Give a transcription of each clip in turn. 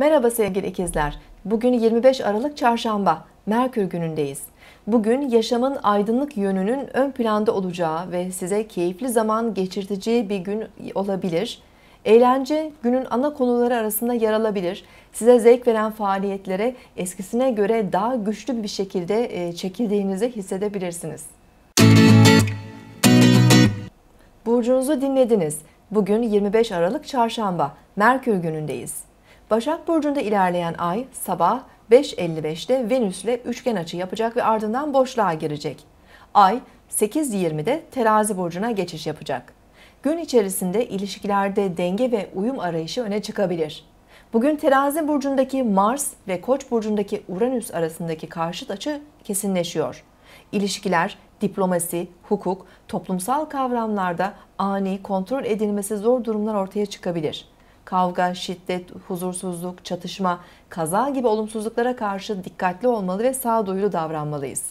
Merhaba sevgili ikizler. Bugün 25 Aralık Çarşamba. Merkür günündeyiz. Bugün yaşamın aydınlık yönünün ön planda olacağı ve size keyifli zaman geçirteceği bir gün olabilir. Eğlence günün ana konuları arasında yer alabilir. Size zevk veren faaliyetlere eskisine göre daha güçlü bir şekilde e, çekildiğinizi hissedebilirsiniz. Burcunuzu dinlediniz. Bugün 25 Aralık Çarşamba, Merkür günündeyiz. Başak Burcu'nda ilerleyen ay sabah 5.55'te ile üçgen açı yapacak ve ardından boşluğa girecek. Ay 8.20'de Terazi Burcu'na geçiş yapacak. Gün içerisinde ilişkilerde denge ve uyum arayışı öne çıkabilir. Bugün Terazi burcundaki Mars ve Koç burcundaki Uranüs arasındaki karşıt açı kesinleşiyor. İlişkiler, diplomasi, hukuk, toplumsal kavramlarda ani kontrol edilmesi zor durumlar ortaya çıkabilir kavga, şiddet, huzursuzluk, çatışma, kaza gibi olumsuzluklara karşı dikkatli olmalı ve sağduyulu davranmalıyız.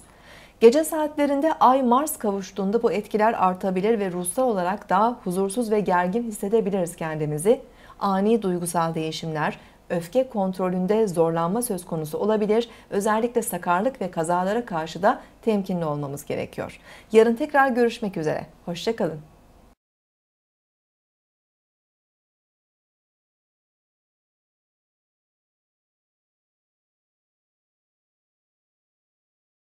Gece saatlerinde Ay Mars kavuştuğunda bu etkiler artabilir ve ruhsal olarak daha huzursuz ve gergin hissedebiliriz kendimizi. Ani duygusal değişimler, öfke kontrolünde zorlanma söz konusu olabilir. Özellikle sakarlık ve kazalara karşı da temkinli olmamız gerekiyor. Yarın tekrar görüşmek üzere. Hoşçakalın.